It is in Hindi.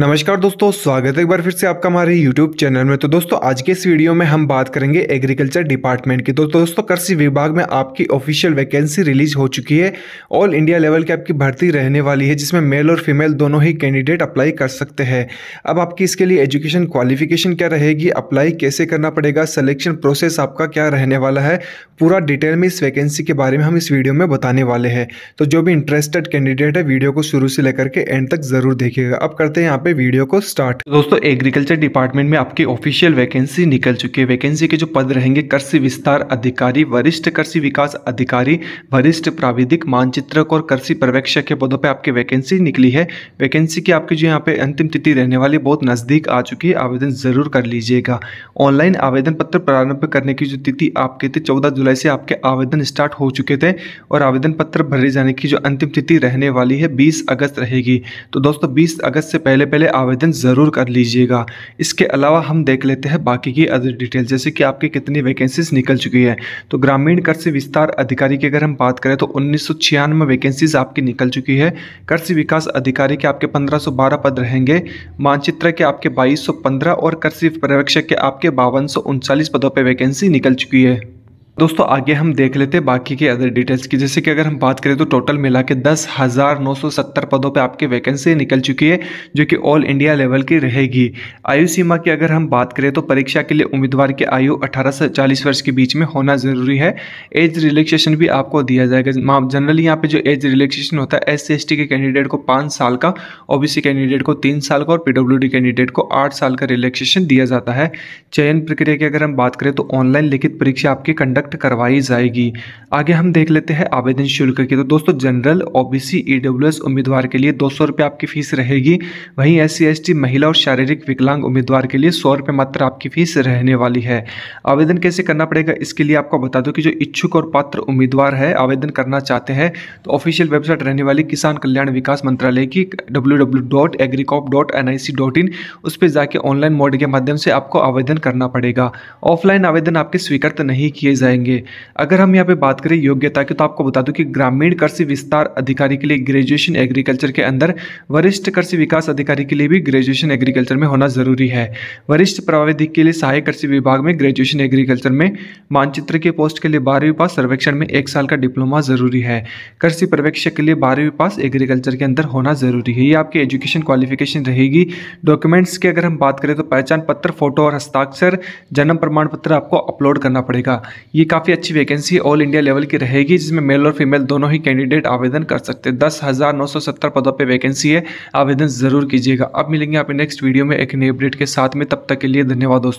नमस्कार दोस्तों स्वागत है एक बार फिर से आपका हमारे YouTube चैनल में तो दोस्तों आज के इस वीडियो में हम बात करेंगे एग्रीकल्चर डिपार्टमेंट की तो दोस्तों कृषि विभाग में आपकी ऑफिशियल वैकेंसी रिलीज हो चुकी है ऑल इंडिया लेवल की आपकी भर्ती रहने वाली है जिसमें मेल और फीमेल दोनों ही कैंडिडेट अप्लाई कर सकते हैं अब आपकी इसके लिए एजुकेशन क्वालिफिकेशन क्या रहेगी अप्लाई कैसे करना पड़ेगा सलेक्शन प्रोसेस आपका क्या रहने वाला है पूरा डिटेल में इस वैकेंसी के बारे में हम इस वीडियो में बताने वाले हैं तो जो भी इंटरेस्टेड कैंडिडेट है वीडियो को शुरू से लेकर के एंड तक जरूर देखिएगा अब करते हैं यहाँ पे वीडियो को स्टार्ट तो दोस्तों एग्रीकल्चर डिपार्टमेंट में आपकी ऑफिशियल वैकेंसी निकल चुकी है वैकेंसी के जो पद रहेंगे कृषि विस्तार अधिकारी वरिष्ठ कृषि विकास अधिकारी वरिष्ठ प्राविधिक मानचित्रक और कृषि पर्यवेक्षक के पदों पर आपकी वैकेंसी निकली है वैकेंसी की आपकी जो यहाँ पे अंतिम तिथि रहने वाली बहुत नज़दीक आ चुकी है आवेदन ज़रूर कर लीजिएगा ऑनलाइन आवेदन पत्र प्रारंभ करने की जो तिथि आपके थे चौदह जुलाई से आपके आवेदन स्टार्ट हो चुके थे और आवेदन पत्र भरे जाने की जो अंतिम तिथि रहने वाली है 20 अगस्त रहेगी तो दोस्तों 20 अगस्त से पहले पहले पहले आवेदन ज़रूर कर लीजिएगा इसके अलावा हम देख लेते हैं बाकी की अदर डिटेल जैसे कि आपकी कितनी वैकेंसीज निकल चुकी है तो ग्रामीण कृषि विस्तार अधिकारी की अगर हम बात करें तो उन्नीस वैकेंसीज आपकी निकल चुकी है कृषि विकास अधिकारी के आपके पंद्रह पद रहेंगे मानचित्र के आपके बाईस और कृषि पर्यवेक्षक के आपके बावन पदों पर वैकेंसी निकल चुकी है दोस्तों आगे हम देख लेते हैं बाकी के अदर डिटेल्स की जैसे कि अगर हम बात करें तो टोटल मिला के दस हज़ार नौ सौ सत्तर पदों पे आपके वैकेंसी निकल चुकी है जो कि ऑल इंडिया लेवल की रहेगी आयु सीमा की अगर हम बात करें तो परीक्षा के लिए उम्मीदवार की आयु अठारह से चालीस वर्ष के बीच में होना ज़रूरी है एज रिलैक्सेशन भी आपको दिया जाएगा जनरली यहाँ पर जो एज रिलैक्सेशन होता है एस सी के कैंडिडेट को पाँच साल का ओ कैंडिडेट को तीन साल का और पी कैंडिडेट को आठ साल का रिलैक्सेशन दिया जाता है चयन प्रक्रिया की अगर हम बात करें तो ऑनलाइन लिखित परीक्षा आपकी कंडक्ट कंडक्ट करवाई जाएगी आगे हम देख लेते हैं आवेदन शुल्क की तो दोस्तों जनरल ओबीसी ईडब्ल्यूएस उम्मीदवार के लिए दो सौ रुपये आपकी फ़ीस रहेगी वहीं एस सी महिला और शारीरिक विकलांग उम्मीदवार के लिए सौ रुपये मात्र आपकी फ़ीस रहने वाली है आवेदन कैसे करना पड़ेगा इसके लिए आपको बता दो कि जो इच्छुक और पात्र उम्मीदवार है आवेदन करना चाहते हैं तो ऑफिशियल वेबसाइट रहने वाली किसान कल्याण विकास मंत्रालय की डब्ल्यू उस पर जाके ऑनलाइन मोड के माध्यम से आपको आवेदन करना पड़ेगा ऑफलाइन आवेदन आपके स्वीकृत नहीं किए जाएंगे करेंगे अगर हम यहाँ पे बात करें योग्यता की तो आपको बता दूं कि ग्रामीण कृषि विस्तार अधिकारी के लिए ग्रेजुएशन एग्रीकल्चर के अंदर वरिष्ठ कृषि विकास अधिकारी के लिए भी ग्रेजुएशन एग्रीकल्चर में होना जरूरी है वरिष्ठ प्राविधिक के लिए सहायक कृषि विभाग में ग्रेजुएशन एग्रीकल्चर में मानचित्र के पोस्ट के लिए बारहवीं पास सर्वेक्षण में एक साल का डिप्लोमा जरूरी है कृषि पर्यवेक्षक के लिए बारहवीं पास एग्रीकल्चर के अंदर होना जरूरी है ये आपकी एजुकेशन क्वालिफिकेशन रहेगी डॉक्यूमेंट्स की अगर हम बात करें तो पहचान पत्र फोटो और हस्ताक्षर जन्म प्रमाण पत्र आपको अपलोड करना पड़ेगा ये काफ़ी अच्छी वैकेंसी ऑल इंडिया लेवल की रहेगी जिसमें मेल और फीमेल दोनों ही कैंडिडेट आवेदन कर सकते हैं दस हज़ार नौ सौ सत्तर पदों पर वैकेंसी है आवेदन ज़रूर कीजिएगा अब मिलेंगे आप नेक्स्ट वीडियो में एक नए अपडेट के साथ में तब तक के लिए धन्यवाद दोस्तों